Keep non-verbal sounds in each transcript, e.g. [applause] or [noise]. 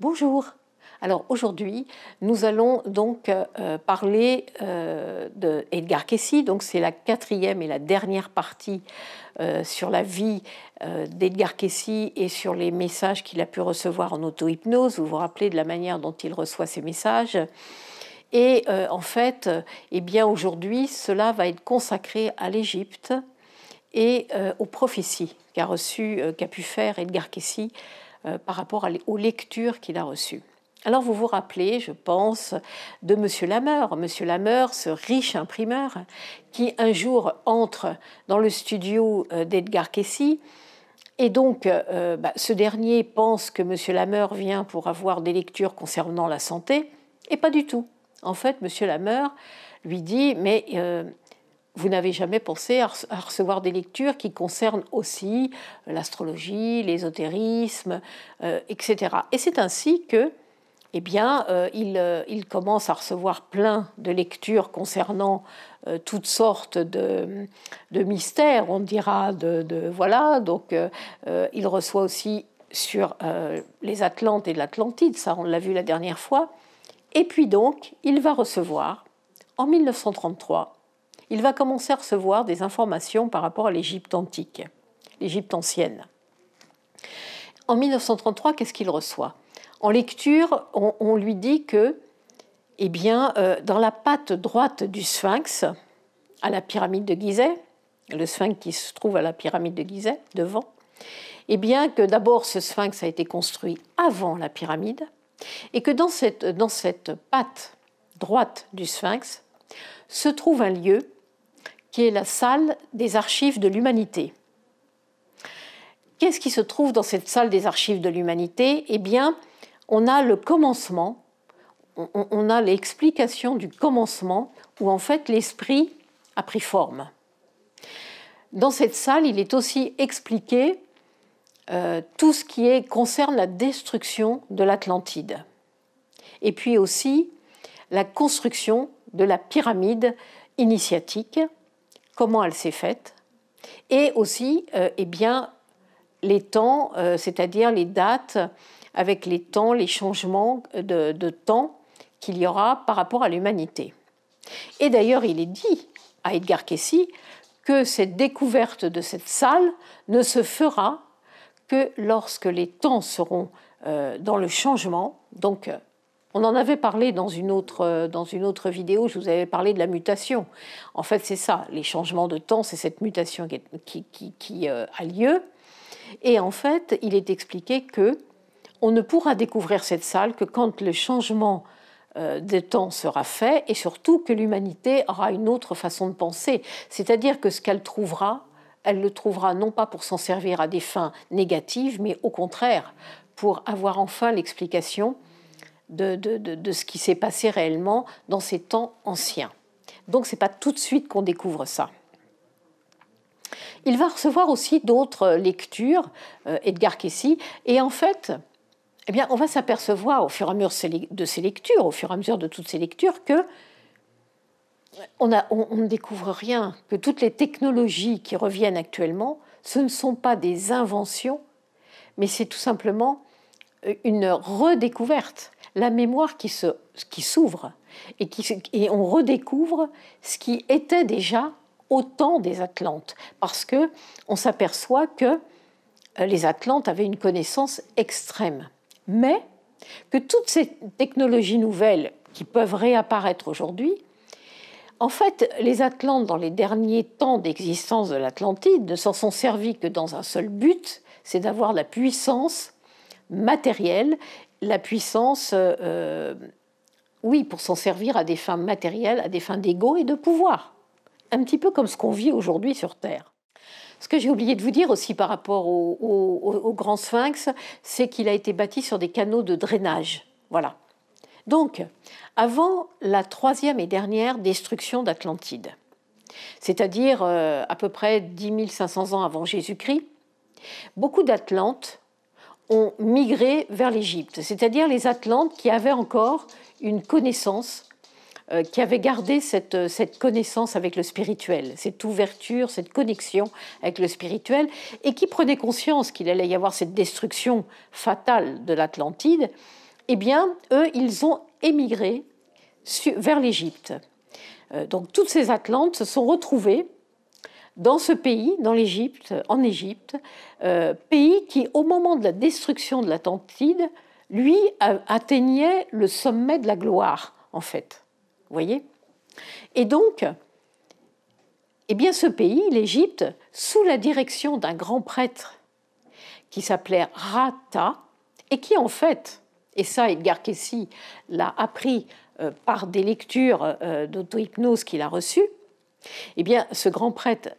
Bonjour. Alors aujourd'hui, nous allons donc euh, parler d'Edgar euh, de Donc c'est la quatrième et la dernière partie euh, sur la vie d'Edgar Cayce et sur les messages qu'il a pu recevoir en auto-hypnose. Vous vous rappelez de la manière dont il reçoit ces messages. Et en fait, eh bien aujourd'hui, cela va être consacré à l'Égypte et aux prophéties qu'a reçues, qu'a pu faire Edgar Cayce euh, par rapport aux lectures qu'il a reçues. Alors vous vous rappelez, je pense, de M. Lameur. Monsieur Lameur, ce riche imprimeur, qui un jour entre dans le studio euh, d'Edgar Kessy. Et donc, euh, bah, ce dernier pense que M. Lameur vient pour avoir des lectures concernant la santé, et pas du tout. En fait, M. Lameur lui dit, mais vous n'avez jamais pensé à, recevoir des lectures qui concernent aussi euh, l'astrologie, l'ésotérisme, euh, etc. Et c'est ainsi que eh bien, euh, il, il, commence à recevoir plein de lectures concernant toutes sortes de, de, mystères, on dira, de, de voilà. Donc, il reçoit aussi sur les Atlantes et l'Atlantide, ça on l'a vu la dernière fois. Et puis donc, il va recevoir en 1933 il va commencer à recevoir des informations par rapport à l'Égypte antique, l'Égypte ancienne. En 1933, qu'est-ce qu'il reçoit En lecture, on, lui dit que, eh bien, euh, dans la patte droite du sphinx, à la pyramide de Gizeh, le sphinx qui se trouve à la pyramide de Gizeh, devant, eh bien que d'abord ce sphinx a été construit avant la pyramide, et que dans cette, dans cette patte droite du sphinx se trouve un lieu qui est la salle des archives de l'humanité. Qu'est-ce qui se trouve dans cette salle des archives de l'humanité Eh bien, on a le commencement, on, a l'explication du commencement où en fait l'esprit a pris forme. Dans cette salle, il est aussi expliqué euh, tout ce qui concerne la destruction de l'Atlantide. Et puis aussi la construction de la pyramide initiatique comment elle s'est faite, et aussi euh, eh bien, les temps, euh, c'est-à-dire les dates avec les temps, les changements de, temps qu'il y aura par rapport à l'humanité. Et d'ailleurs, il est dit à Edgar Cayce que cette découverte de cette salle ne se fera que lorsque les temps seront euh, dans le changement, donc on en avait parlé dans une, autre, euh, dans une autre vidéo, je vous avais parlé de la mutation. En fait, c'est ça, les changements de temps, c'est cette mutation qui, euh, a lieu. Et en fait, il est expliqué que on ne pourra découvrir cette salle que quand le changement euh, de temps sera fait et surtout que l'humanité aura une autre façon de penser. C'est-à-dire que ce qu'elle trouvera, elle le trouvera non pas pour s'en servir à des fins négatives, mais au contraire, pour avoir enfin l'explication de, ce qui s'est passé réellement dans ces temps anciens. Donc ce n'est pas tout de suite qu'on découvre ça. Il va recevoir aussi d'autres lectures, euh, Edgar Kessy, et en fait, eh bien, on va s'apercevoir au fur et à mesure de ces lectures, au fur et à mesure de toutes ces lectures, que on, on ne découvre rien, que toutes les technologies qui reviennent actuellement, ce ne sont pas des inventions, mais c'est tout simplement euh, une redécouverte la mémoire qui se qui s'ouvre et, qui, et on redécouvre ce qui était déjà au temps des Atlantes, parce que on s'aperçoit que euh, les Atlantes avaient une connaissance extrême, mais que toutes ces technologies nouvelles qui peuvent réapparaître aujourd'hui, en fait, les Atlantes, dans les derniers temps d'existence de l'Atlantide, ne s'en sont servis que dans un seul but, c'est d'avoir la puissance matérielle la puissance, euh, euh, oui, pour s'en servir à des fins matérielles, à des fins d'ego et de pouvoir. Un petit peu comme ce qu'on vit aujourd'hui sur Terre. Ce que j'ai oublié de vous dire aussi par rapport au, Grand Sphinx, c'est qu'il a été bâti sur des canaux de drainage. Voilà. Donc, avant la troisième et dernière destruction d'Atlantide, c'est-à-dire euh, à peu près 10 500 ans avant Jésus-Christ, beaucoup d'Atlantes ont migré vers l'Égypte, c'est-à-dire les Atlantes qui avaient encore une connaissance, euh, qui avaient gardé cette, euh, cette connaissance avec le spirituel, cette ouverture, cette connexion avec le spirituel, et qui prenaient conscience qu'il allait y avoir cette destruction fatale de l'Atlantide, eh bien, eux, ils ont émigré vers l'Égypte. Euh, donc toutes ces Atlantes se sont retrouvées dans ce pays, dans l'Égypte, en Égypte, euh, pays qui, au moment de la destruction de l'Atlantide, lui atteignait le sommet de la gloire, en fait. Vous voyez Et donc, eh bien, ce pays, l'Égypte, sous la direction d'un grand prêtre qui s'appelait Rata, et qui, en fait, et ça, Edgar Kessy l'a appris euh, par des lectures euh, d'auto-hypnose qu'il a reçues, eh bien, ce grand prêtre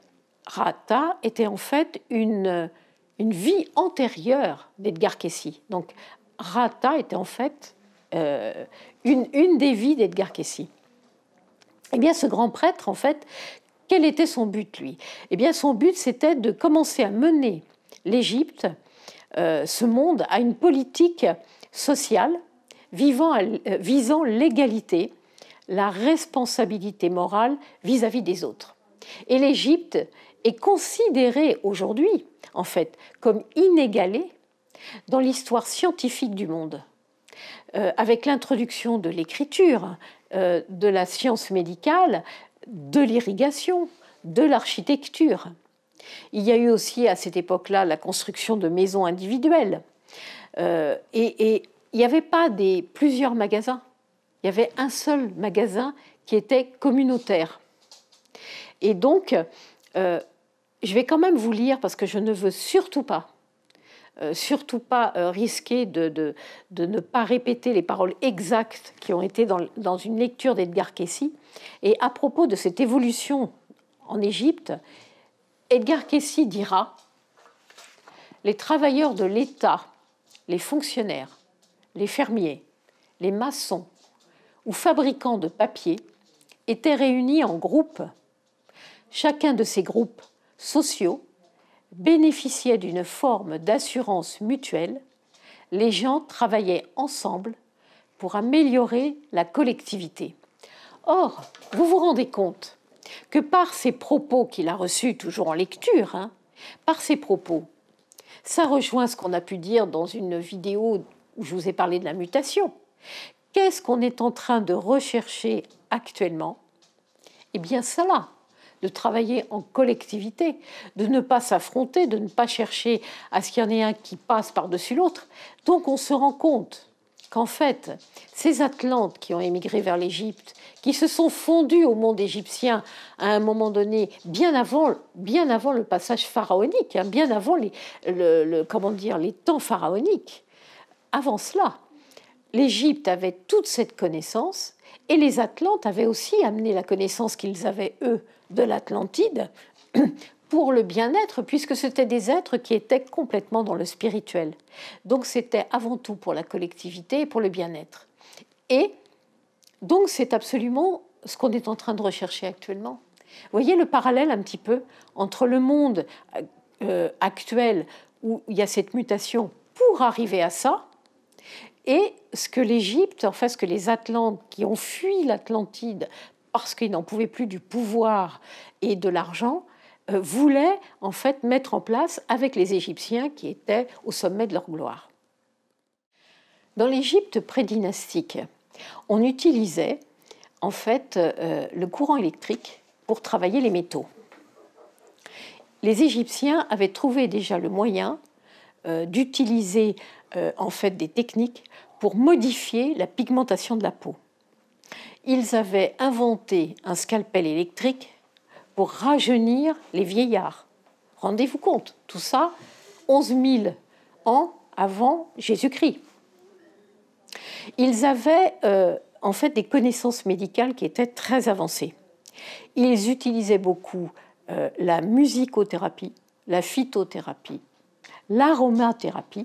Rata était en fait une, une vie antérieure d'Edgar Kessie. Donc Rata était en fait euh, une, une, des vies d'Edgar Kessie. Eh bien, ce grand prêtre, en fait, quel était son but, lui Eh bien, son but, c'était de commencer à mener l'Égypte, euh, ce monde, à une politique sociale euh, visant l'égalité, la responsabilité morale vis-à-vis -vis des autres. Et l'Égypte est considéré aujourd'hui, en fait, comme inégalé dans l'histoire scientifique du monde. Euh, avec l'introduction de l'écriture, euh, de la science médicale, de l'irrigation, de l'architecture. Il y a eu aussi à cette époque-là la construction de maisons individuelles. Euh, et, il n'y avait pas des, plusieurs magasins. Il y avait un seul magasin qui était communautaire. Et donc, je vais quand même vous lire parce que je ne veux surtout pas, euh, surtout pas euh, risquer de, ne pas répéter les paroles exactes qui ont été dans, une lecture d'Edgar Kessy. Et à propos de cette évolution en Égypte, Edgar Kessy dira Les travailleurs de l'État, les fonctionnaires, les fermiers, les maçons ou fabricants de papier étaient réunis en groupe, Chacun de ces groupes sociaux bénéficiaient d'une forme d'assurance mutuelle, les gens travaillaient ensemble pour améliorer la collectivité. Or, vous vous rendez compte que par ces propos qu'il a reçus, toujours en lecture, hein, par ces propos, ça rejoint ce qu'on a pu dire dans une vidéo où je vous ai parlé de la mutation. Qu'est-ce qu'on est en train de rechercher actuellement Eh bien, cela, de travailler en collectivité, de ne pas s'affronter, de ne pas chercher à ce qu'il y en ait un qui passe par-dessus l'autre. Donc on se rend compte qu'en fait, ces Atlantes qui ont émigré vers l'Égypte, qui se sont fondus au monde égyptien à un moment donné, bien avant, bien avant le passage pharaonique, hein, bien avant les, le, comment dire, les temps pharaoniques, avant cela, l'Égypte avait toute cette connaissance et les Atlantes avaient aussi amené la connaissance qu'ils avaient, eux, de l'Atlantide [clears throat] pour le bien-être, puisque c'était des êtres qui étaient complètement dans le spirituel. Donc c'était avant tout pour la collectivité et pour le bien-être. Et donc c'est absolument ce qu'on est en train de rechercher actuellement. Vous voyez le parallèle un petit peu entre le monde euh, actuel où il y a cette mutation pour arriver à ça, et ce que l'Égypte, enfin ce que les Atlantes qui ont fui l'Atlantide parce qu'ils n'en pouvaient plus du pouvoir et de l'argent, euh, voulaient en fait mettre en place avec les Égyptiens qui étaient au sommet de leur gloire. Dans l'Égypte prédynastique, on utilisait en fait euh, le courant électrique pour travailler les métaux. Les Égyptiens avaient trouvé déjà le moyen euh, d'utiliser euh, en fait des techniques pour modifier la pigmentation de la peau. Ils avaient inventé un scalpel électrique pour rajeunir les vieillards. Rendez-vous compte, tout ça 11 000 ans avant Jésus-Christ. Ils avaient euh, en fait des connaissances médicales qui étaient très avancées. Ils utilisaient beaucoup euh, la musicothérapie, la phytothérapie, l'aromathérapie,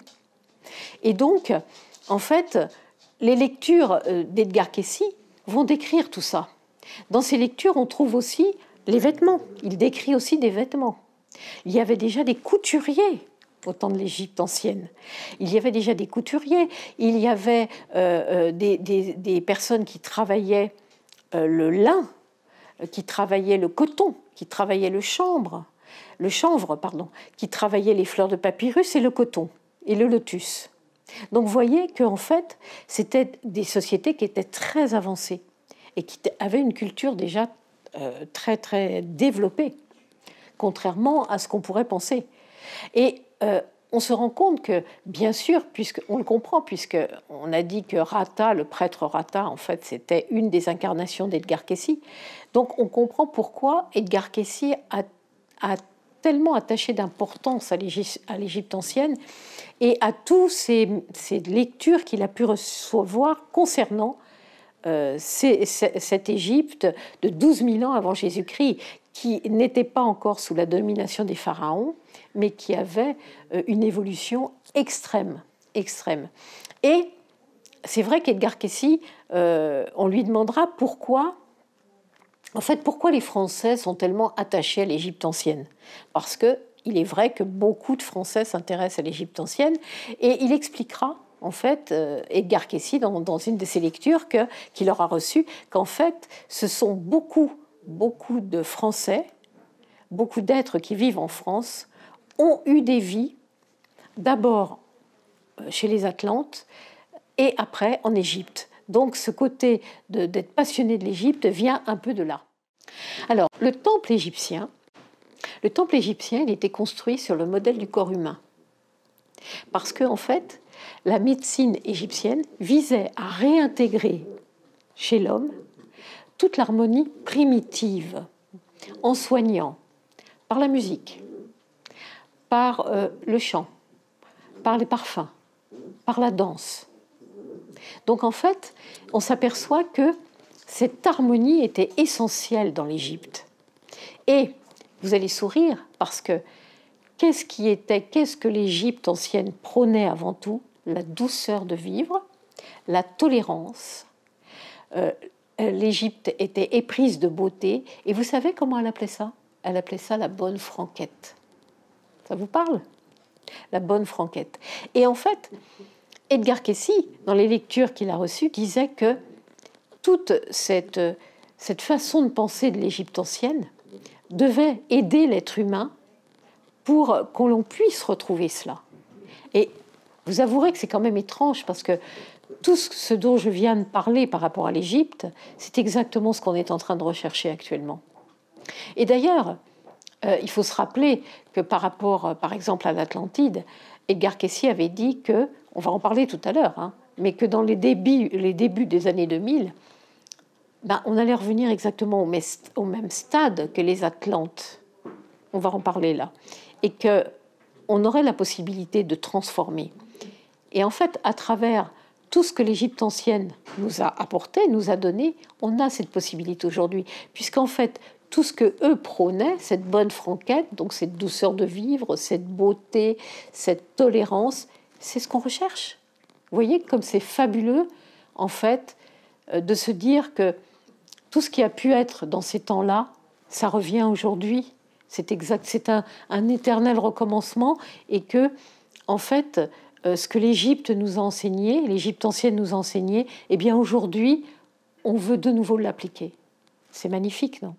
et donc, en fait, les lectures euh, d'Edgar Cayce vont décrire tout ça. Dans ces lectures, on trouve aussi les vêtements. Il décrit aussi des vêtements. Il y avait déjà des couturiers au temps de l'Égypte ancienne. Il y avait déjà des couturiers, il y avait euh, euh, des, personnes qui travaillaient le lin, qui travaillaient le coton, qui travaillaient le chanvre, le chanvre pardon, qui travaillaient les fleurs de papyrus et le coton et le lotus. Donc voyez que en fait, c'était des sociétés qui étaient très avancées et qui avaient une culture déjà euh, très très développée, contrairement à ce qu'on pourrait penser. Et euh, on se rend compte que, bien sûr, on le comprend, puisque on a dit que Rata, le prêtre Rata, en fait, c'était une des incarnations d'Edgar Cayce. Donc, on comprend pourquoi Edgar Cayce a, a tellement attaché d'importance à l'Égypte ancienne et à toutes ces, lectures qu'il a pu recevoir concernant euh, cette Égypte de 12 000 ans avant Jésus-Christ, qui n'était pas encore sous la domination des pharaons, mais qui avait euh, une évolution extrême, extrême. Et c'est vrai qu'Edgar Casey, euh, on lui demandera pourquoi en fait, pourquoi les Français sont tellement attachés à l'Égypte ancienne Parce qu'il est vrai que beaucoup de Français s'intéressent à l'Égypte ancienne, et il expliquera en fait, euh, Edgar Cayce, dans, une de ses lectures qu'il aura reçu qu'en fait, ce sont beaucoup, beaucoup de Français, beaucoup d'êtres qui vivent en France, ont eu des vies, d'abord euh, chez les Atlantes et après en Égypte. Donc ce côté d'être passionné de l'Égypte vient un peu de là. Alors, le temple égyptien, le temple égyptien, il était construit sur le modèle du corps humain. Parce que, en fait, la médecine égyptienne visait à réintégrer chez l'homme toute l'harmonie primitive en soignant par la musique, par euh, le chant, par les parfums, par la danse, donc en fait, on s'aperçoit que cette harmonie était essentielle dans l'Égypte. Et vous allez sourire parce que qu'est-ce qui était, qu'est-ce que l'Égypte ancienne prônait avant tout La douceur de vivre, la tolérance. Euh, euh, L'Égypte était éprise de beauté. Et vous savez comment elle appelait ça Elle appelait ça la bonne franquette. Ça vous parle La bonne franquette. Et en fait, Edgar Cayce, dans les lectures qu'il a reçues, disait que toute cette, cette façon de penser de l'Égypte ancienne devait aider l'être humain pour que l'on puisse retrouver cela. Et vous avouerez que c'est quand même étrange parce que tout ce dont je viens de parler par rapport à l'Égypte, c'est exactement ce qu'on est en train de rechercher actuellement. Et d'ailleurs, euh, il faut se rappeler que par rapport, par exemple, à l'Atlantide, Edgar Cayce avait dit que on va en parler tout à l'heure, hein. mais que dans les débuts, des années 2000, ben, on allait revenir exactement au, même stade que les Atlantes. On va en parler là. Et que on aurait la possibilité de transformer. Et en fait, à travers tout ce que l'Égypte ancienne nous a apporté, nous a donné, on a cette possibilité aujourd'hui. Puisqu'en fait, tout ce que eux prônaient, cette bonne franquette, donc cette douceur de vivre, cette beauté, cette tolérance, c'est ce qu'on recherche. Vous voyez comme c'est fabuleux, en fait, euh, de se dire que tout ce qui a pu être dans ces temps-là, ça revient aujourd'hui. C'est exact, c'est un, éternel recommencement et que, en fait, euh, ce que l'Égypte nous a enseigné, l'Égypte ancienne nous a enseigné, eh bien aujourd'hui, on veut de nouveau l'appliquer. C'est magnifique, non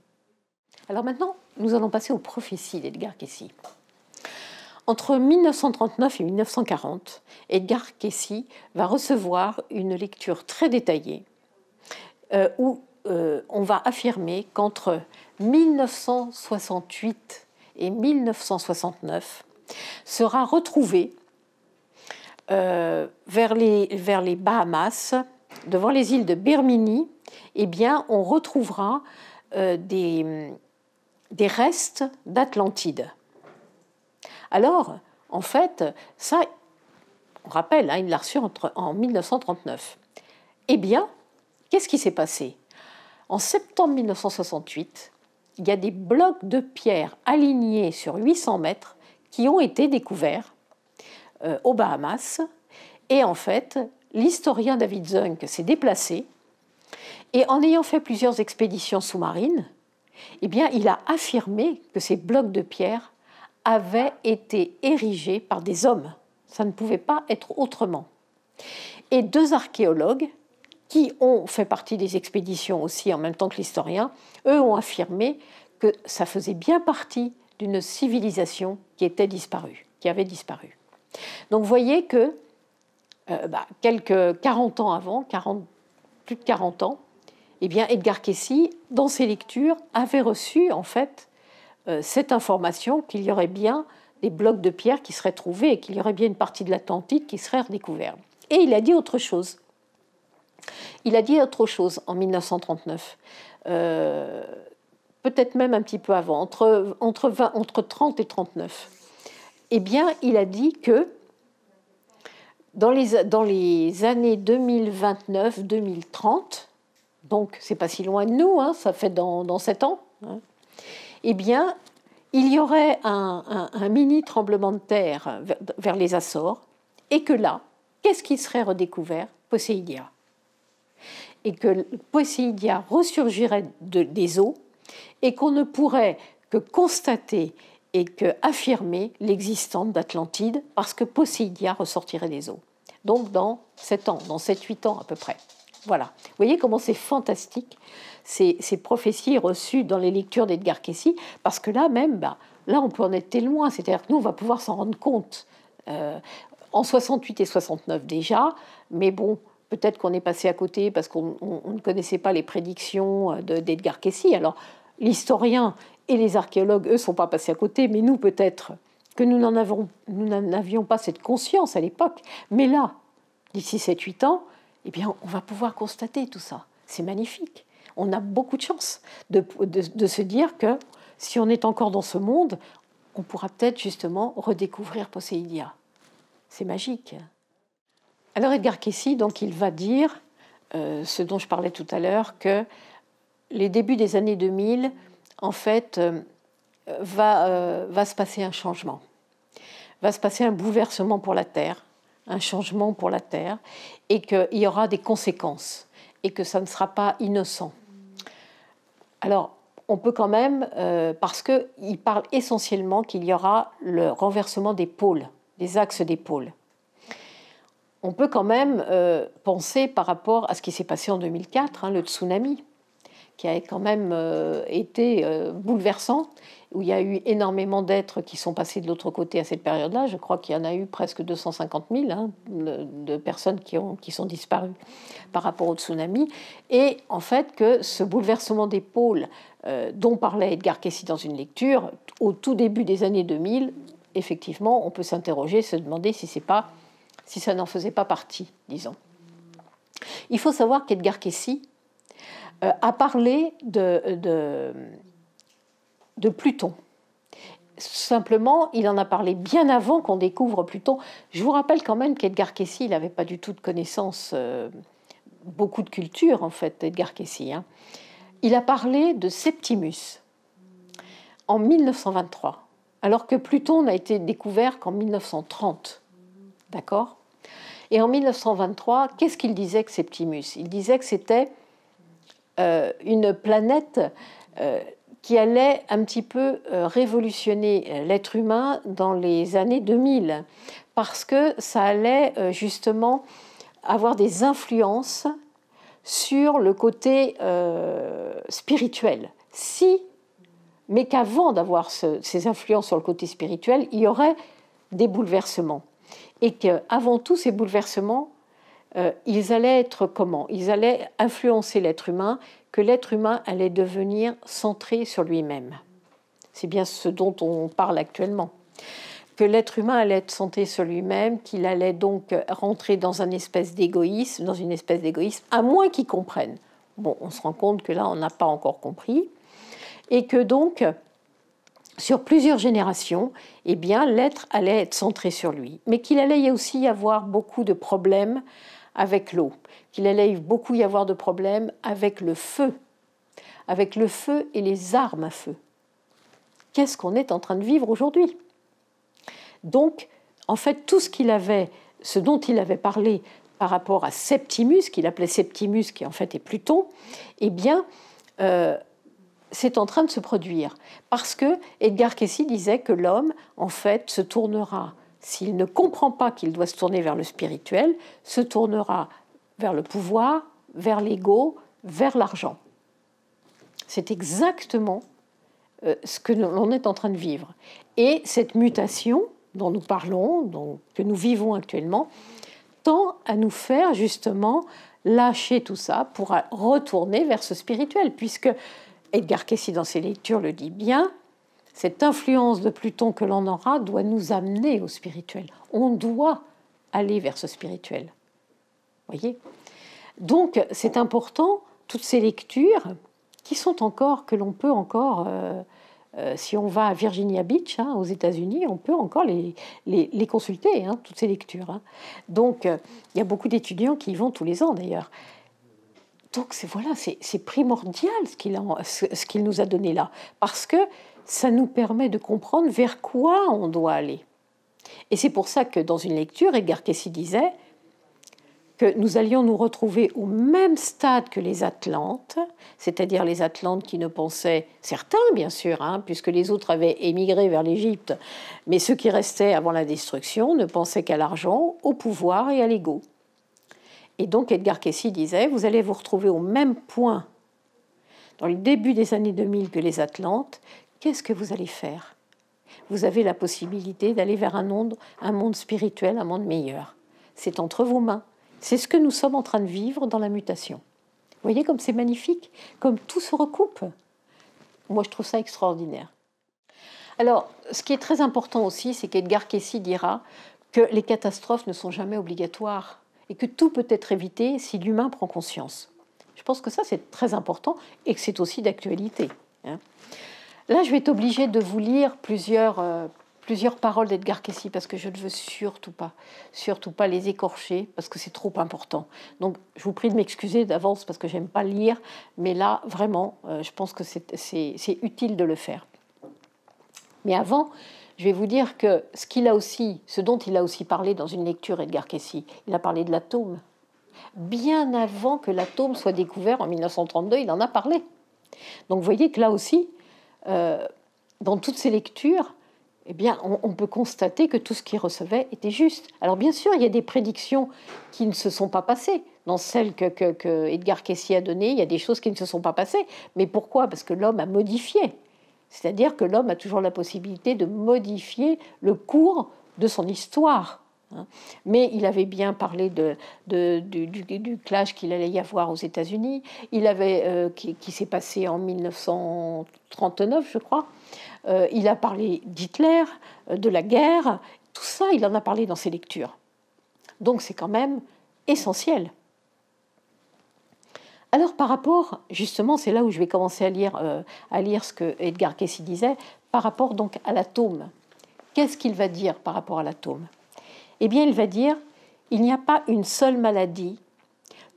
Alors maintenant, nous allons passer aux prophéties d'Edgar ici. Entre 1939 et 1940, Edgar Cayce va recevoir une lecture très détaillée euh, où euh, on va affirmer qu'entre 1968 et 1969 sera retrouvé euh, vers, les, Bahamas, devant les îles de Bermini, eh bien, on retrouvera des restes d'Atlantide. Alors, en fait, ça, on rappelle, hein, il l'a reçu entre, en 1939. Eh bien, qu'est-ce qui s'est passé En septembre 1968, il y a des blocs de pierre alignés sur 800 mètres qui ont été découverts euh, aux Bahamas. Et en fait, l'historien David Zunk s'est déplacé et en ayant fait plusieurs expéditions sous-marines, eh bien, il a affirmé que ces blocs de pierre avait été érigé par des hommes. Ça ne pouvait pas être autrement. Et deux archéologues, qui ont fait partie des expéditions aussi en même temps que l'historien, eux ont affirmé que ça faisait bien partie d'une civilisation qui était disparue, qui avait disparu. Donc vous voyez que euh, bah, quelques 40 ans avant, plus de 40 ans, eh bien Edgar Cayce, dans ses lectures, avait reçu en fait euh, cette information qu'il y aurait bien des blocs de pierre qui seraient trouvés et qu'il y aurait bien une partie de l'Atlantique qui serait redécouverte. Et il a dit autre chose. Il a dit autre chose en 1939, euh, peut-être même un petit peu avant, entre, entre, entre 30 et 39. Eh bien, il a dit que dans les, dans les années 2029-2030, donc c'est pas si loin de nous, hein, ça fait dans, dans 7 ans, hein, eh bien, il y aurait un, mini tremblement de terre vers, les Açores, et que là, qu'est-ce qui serait redécouvert Poséidia. Et que Poséidia ressurgirait des eaux, et qu'on ne pourrait que constater et que affirmer l'existence d'Atlantide, parce que Poséidia ressortirait des eaux. Donc dans 7 ans, dans 7-8 ans à peu près. Voilà. Vous voyez comment c'est fantastique, ces, prophéties reçues dans les lectures d'Edgar Cayce, parce que là même, bah, là on peut en être loin, c'est-à-dire que nous on va pouvoir s'en rendre compte. Euh, en 68 et 69 déjà, mais bon, peut-être qu'on est passé à côté parce qu'on ne connaissait pas les prédictions euh, d'Edgar de, Alors, l'historien et les archéologues, eux, sont pas passés à côté, mais nous, peut-être que nous n'en avions pas cette conscience à l'époque. Mais là, d'ici 7-8 ans, eh on va pouvoir constater tout ça. C'est magnifique. On a beaucoup de chance de, se dire que si on est encore dans ce monde, on pourra peut-être justement redécouvrir Poséidia. C'est magique. Alors Edgar Kessy, donc, il va dire euh, ce dont je parlais tout à l'heure, que les débuts des années 2000, en fait, euh, euh, va se passer un changement, va se passer un bouleversement pour la Terre un changement pour la Terre et qu'il y aura des conséquences et que ça ne sera pas innocent. Alors, on peut quand même, euh, parce qu'il parle essentiellement qu'il y aura le renversement des pôles, des axes des pôles. On peut quand même euh, penser par rapport à ce qui s'est passé en 2004, hein, le tsunami qui a quand même euh, été euh, bouleversant, où il y a eu énormément d'êtres qui sont passés de l'autre côté à cette période-là. Je crois qu'il y en a eu presque 250 000 hein, de personnes qui, ont, qui sont disparues par rapport au tsunami. Et en fait, que ce bouleversement des pôles euh, dont parlait Edgar Cayce dans une lecture, au tout début des années 2000, effectivement, on peut s'interroger, se demander si, c'est pas, si ça n'en faisait pas partie, disons. Il faut savoir qu'Edgar Cayce, euh, a parlé de, de, Pluton simplement, il en a parlé bien avant qu'on découvre Pluton. Je vous rappelle quand même qu'Edgar Cayce, il n'avait pas du tout de connaissances, euh, beaucoup de culture en fait, Edgar Cayce. Hein. Il a parlé de Septimus en 1923, alors que Pluton n'a été découvert qu'en 1930. D'accord Et en 1923, qu'est-ce qu'il disait que Septimus Il disait que c'était euh, une planète euh, qui allait un petit peu euh, révolutionner l'être humain dans les années 2000, parce que ça allait justement avoir des influences sur le côté spirituel. Si, mais qu'avant d'avoir ces influences sur le côté spirituel, il y aurait des bouleversements. Et qu'avant tout, ces bouleversements euh, ils allaient être comment Ils allaient influencer l'être humain, que l'être humain allait devenir centré sur lui-même. C'est bien ce dont on parle actuellement. Que l'être humain allait être centré sur lui-même, qu'il allait donc rentrer dans une espèce d'égoïsme, dans une espèce d'égoïsme, à moins qu'il comprenne. Bon, on se rend compte que là, on n'a pas encore compris. Et que donc, sur plusieurs générations, eh bien, l'être allait être centré sur lui. Mais qu'il allait aussi y avoir beaucoup de problèmes avec l'eau, qu'il allait beaucoup y avoir de problèmes avec le feu, avec le feu et les armes à feu. Qu'est-ce qu'on est en train de vivre aujourd'hui Donc, en fait, tout ce qu'il avait, ce dont il avait parlé par rapport à Septimus, qu'il appelait Septimus, qui en fait est Pluton, eh bien, euh, c'est en train de se produire. Parce que Edgar Cayce disait que l'homme, en fait, se tournera s'il ne comprend pas qu'il doit se tourner vers le spirituel, se tournera vers le pouvoir, vers l'ego, vers l'argent. C'est exactement euh, ce que l'on est en train de vivre. Et cette mutation dont nous parlons, dont, que nous vivons actuellement, tend à nous faire justement lâcher tout ça pour retourner vers ce spirituel, puisque Edgar Cayce dans ses lectures, le dit bien, cette influence de Pluton que l'on aura doit nous amener au spirituel. On doit aller vers ce spirituel. Voyez Donc, c'est important, toutes ces lectures qui sont encore, que l'on peut encore, euh, euh, si on va à Virginia Beach, hein, aux États-Unis, on peut encore les, consulter, hein, toutes ces lectures. Hein. Donc, euh, il y a beaucoup d'étudiants qui y vont tous les ans d'ailleurs donc voilà, c'est primordial ce qu'il nous a donné là, parce que ça nous permet de comprendre vers quoi on doit aller. Et c'est pour ça que dans une lecture, Edgar Casey disait que nous allions nous retrouver au même stade que les Atlantes, c'est-à-dire les Atlantes qui ne pensaient, certains bien sûr, hein, puisque les autres avaient émigré vers l'Égypte, mais ceux qui restaient avant la destruction ne pensaient qu'à l'argent, au pouvoir et à l'ego. Et donc Edgar Cayce disait, vous allez vous retrouver au même point dans le début des années 2000 que les Atlantes, qu'est-ce que vous allez faire Vous avez la possibilité d'aller vers un monde, un monde spirituel, un monde meilleur. C'est entre vos mains. C'est ce que nous sommes en train de vivre dans la mutation. Vous voyez comme c'est magnifique, comme tout se recoupe. Moi, je trouve ça extraordinaire. Alors, ce qui est très important aussi, c'est qu'Edgar Cayce dira que les catastrophes ne sont jamais obligatoires et que tout peut être évité si l'humain prend conscience. Je pense que ça, c'est très important et que c'est aussi d'actualité. Hein. Là, je vais être obligée de vous lire plusieurs, euh, plusieurs paroles d'Edgar Cayce parce que je ne veux surtout pas, surtout pas les écorcher parce que c'est trop important. Donc, je vous prie de m'excuser d'avance parce que j'aime pas lire, mais là, vraiment, euh, je pense que c'est utile de le faire. Mais avant, je vais vous dire que ce qu'il a aussi, ce dont il a aussi parlé dans une lecture Edgar Cayce, il a parlé de l'atome. Bien avant que l'atome soit découvert en 1932, il en a parlé. Donc vous voyez que là aussi, euh, dans toutes ces lectures, eh bien, on, peut constater que tout ce qu'il recevait était juste. Alors bien sûr, il y a des prédictions qui ne se sont pas passées. Dans celles que, que, Edgar Cayce a données, il y a des choses qui ne se sont pas passées. Mais pourquoi Parce que l'homme a modifié c'est-à-dire que l'homme a toujours la possibilité de modifier le cours de son histoire. Hein. Mais il avait bien parlé du, clash qu'il allait y avoir aux États-Unis, il avait euh, qui, s'est passé en 1939, je crois. Euh, il a parlé d'Hitler, euh, de la guerre, tout ça, il en a parlé dans ses lectures. Donc c'est quand même essentiel. Alors par rapport, justement, c'est là où je vais commencer à lire, euh, à lire ce que Edgar Casey disait, par rapport donc à l'atome. Qu'est-ce qu'il va dire par rapport à l'atome Eh bien, il va dire, il n'y a pas une seule maladie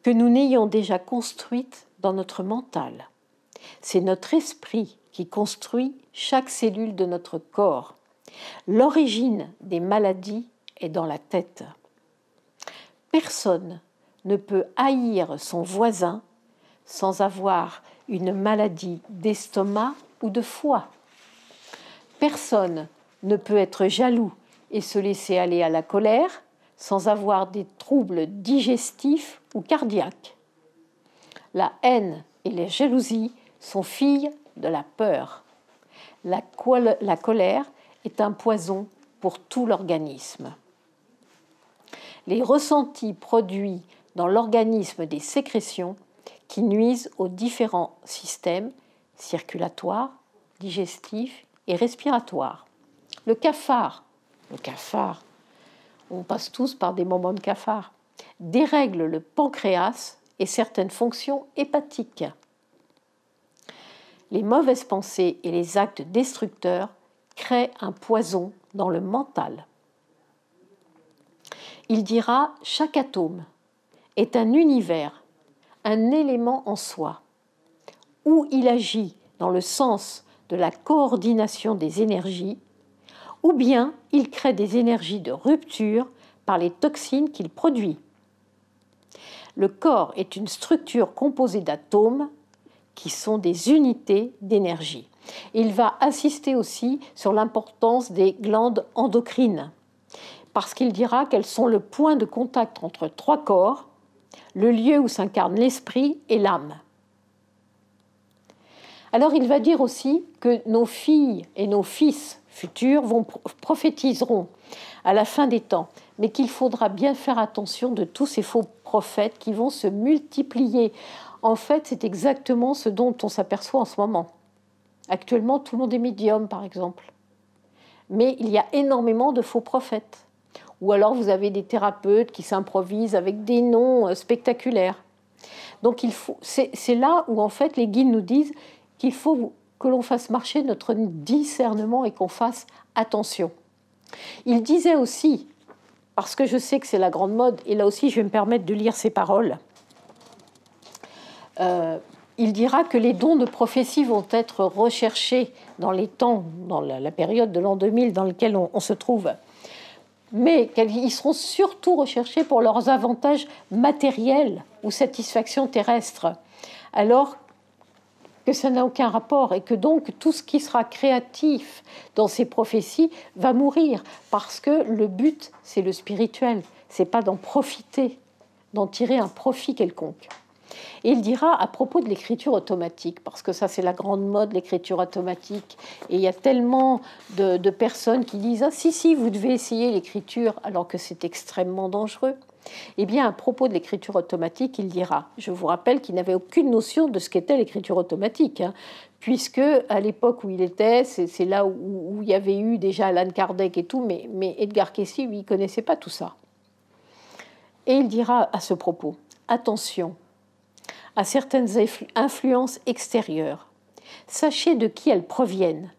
que nous n'ayons déjà construite dans notre mental. C'est notre esprit qui construit chaque cellule de notre corps. L'origine des maladies est dans la tête. Personne ne peut haïr son voisin sans avoir une maladie d'estomac ou de foie. Personne ne peut être jaloux et se laisser aller à la colère sans avoir des troubles digestifs ou cardiaques. La haine et les jalousies sont filles de la peur. La, la colère est un poison pour tout l'organisme. Les ressentis produits dans l'organisme des sécrétions qui nuisent aux différents systèmes circulatoires, digestifs et respiratoires. Le cafard, le cafard, on passe tous par des moments de cafard, dérègle le pancréas et certaines fonctions hépatiques. Les mauvaises pensées et les actes destructeurs créent un poison dans le mental. Il dira chaque atome est un univers un élément en soi, ou il agit dans le sens de la coordination des énergies, ou bien il crée des énergies de rupture par les toxines qu'il produit. Le corps est une structure composée d'atomes qui sont des unités d'énergie. Il va insister aussi sur l'importance des glandes endocrines, parce qu'il dira qu'elles sont le point de contact entre trois corps le lieu où s'incarne l'esprit et l'âme. Alors il va dire aussi que nos filles et nos fils futurs vont, prophétiseront à la fin des temps, mais qu'il faudra bien faire attention de tous ces faux prophètes qui vont se multiplier. En fait, c'est exactement ce dont on s'aperçoit en ce moment. Actuellement, tout le monde est médium, par exemple. Mais il y a énormément de faux prophètes ou alors vous avez des thérapeutes qui s'improvisent avec des noms euh, spectaculaires. Donc c'est, là où en fait les guides nous disent qu'il faut que l'on fasse marcher notre discernement et qu'on fasse attention. Il disait aussi, parce que je sais que c'est la grande mode, et là aussi je vais me permettre de lire ses paroles, euh, il dira que les dons de prophétie vont être recherchés dans les temps, dans la, période de l'an 2000 dans lequel on, on se trouve mais ils seront surtout recherchés pour leurs avantages matériels ou satisfactions terrestres, alors que ça n'a aucun rapport et que donc tout ce qui sera créatif dans ces prophéties va mourir parce que le but c'est le spirituel, c'est pas d'en profiter, d'en tirer un profit quelconque. Et il dira à propos de l'écriture automatique, parce que ça c'est la grande mode, l'écriture automatique, et il y a tellement de, personnes qui disent ⁇ Ah si, si, vous devez essayer l'écriture alors que c'est extrêmement dangereux ⁇ eh bien, à propos de l'écriture automatique, il dira, je vous rappelle qu'il n'avait aucune notion de ce qu'était l'écriture automatique, hein, puisque à l'époque où il était, c'est là où, il y avait eu déjà Alan Kardec et tout, mais, Edgar Cayce, lui, il connaissait pas tout ça. Et il dira à ce propos, attention, à certaines influences extérieures. Sachez de qui elles proviennent,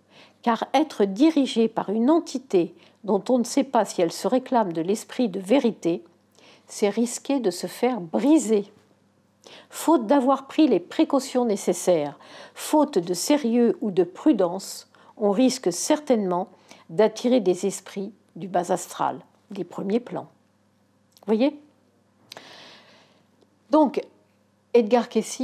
car être dirigé par une entité dont on ne sait pas si elle se réclame de l'esprit de vérité, c'est risquer de se faire briser. Faute d'avoir pris les précautions nécessaires, faute de sérieux ou de prudence, on risque certainement d'attirer des esprits du bas astral, des premiers plans. voyez Donc, Edgar Cayce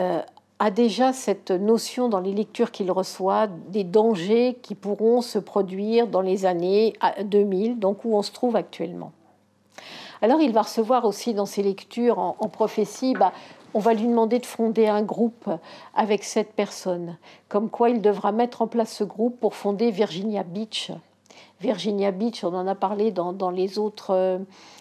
euh, a déjà cette notion dans les lectures qu'il reçoit des dangers qui pourront se produire dans les années 2000, donc où on se trouve actuellement. Alors il va recevoir aussi dans ses lectures en, prophétie, bah, on va lui demander de fonder un groupe avec cette personne, comme quoi il devra mettre en place ce groupe pour fonder Virginia Beach, Virginia Beach, on en a parlé dans, les autres euh,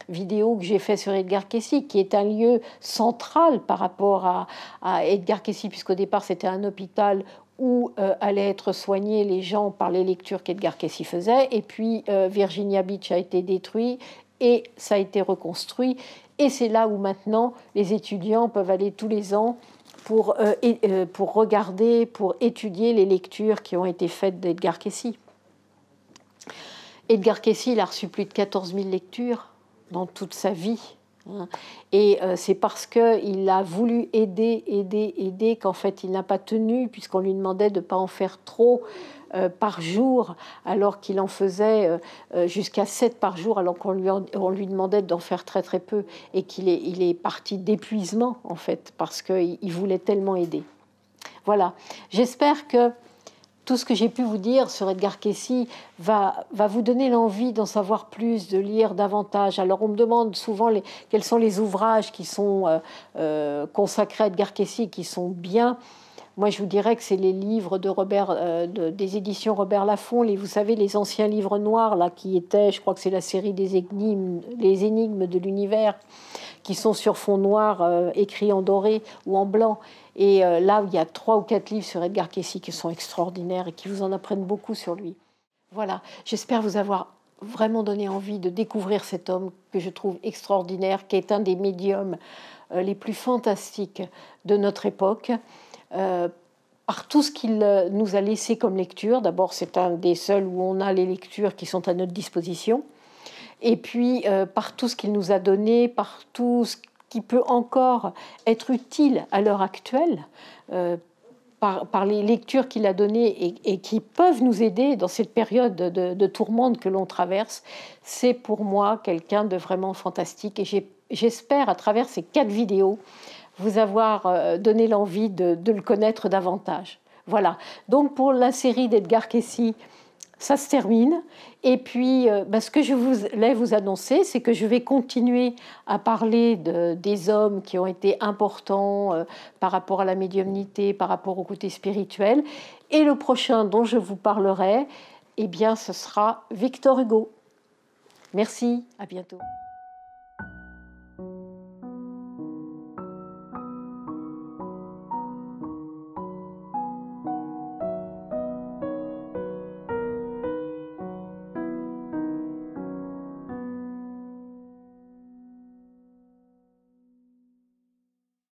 vidéos que j'ai fait sur Edgar Casey, qui est un lieu central par rapport à, Edgar Casey, puisqu'au départ c'était un hôpital où euh, allaient être soignés les gens par les lectures qu'Edgar Casey faisait. Et puis euh, Virginia Beach a été détruit et ça a été reconstruit. Et c'est là où maintenant les étudiants peuvent aller tous les ans pour, pour regarder, pour étudier les lectures qui ont été faites d'Edgar Casey. Edgar Cayce, il a reçu plus de 14 000 lectures dans toute sa vie. Hein. Et euh, c'est parce qu'il a voulu aider, aider, aider qu'en fait il n'a pas tenu, puisqu'on lui demandait de ne pas en faire trop euh, par jour, alors qu'il en faisait euh, jusqu'à 7 par jour, alors qu'on lui, lui demandait d'en faire très très peu, et qu'il est, il est parti d'épuisement en fait, parce qu'il voulait tellement aider. Voilà, j'espère que tout ce que j'ai pu vous dire sur Edgar Casey va, vous donner l'envie d'en savoir plus, de lire davantage. Alors on me demande souvent quels sont les ouvrages qui sont euh, euh, consacrés à Edgar Casey, qui sont bien. Moi, je vous dirais que c'est les livres de Robert, euh, des éditions Robert Laffont, les, vous savez, les anciens livres noirs, là, qui étaient, je crois que c'est la série des énigmes, les énigmes de l'univers qui sont sur fond noir, euh, écrits en doré ou en blanc. Et euh, là, il y a trois ou quatre livres sur Edgar Cayce qui sont extraordinaires et qui vous en apprennent beaucoup sur lui. Voilà, j'espère vous avoir vraiment donné envie de découvrir cet homme que je trouve extraordinaire, qui est un des médiums euh, les plus fantastiques de notre époque par tout ce qu'il nous a laissé comme lecture. D'abord, c'est un des seuls où on a les lectures qui sont à notre disposition et puis euh, par tout ce qu'il nous a donné, par tout ce qui peut encore être utile à l'heure actuelle, euh, par, les lectures qu'il a données et, qui peuvent nous aider dans cette période de, tourmente que l'on traverse, c'est pour moi quelqu'un de vraiment fantastique. Et j'espère, à travers ces quatre vidéos, vous avoir euh, donné l'envie de, de, le connaître davantage. Voilà. Donc pour la série d'Edgar Kessy, ça se termine. Et puis, euh, bah, ce que je voulais vous annoncer, c'est que je vais continuer à parler de, des hommes qui ont été importants euh, par rapport à la médiumnité, par rapport au côté spirituel. Et le prochain dont je vous parlerai, eh bien, ce sera Victor Hugo. Merci, à bientôt.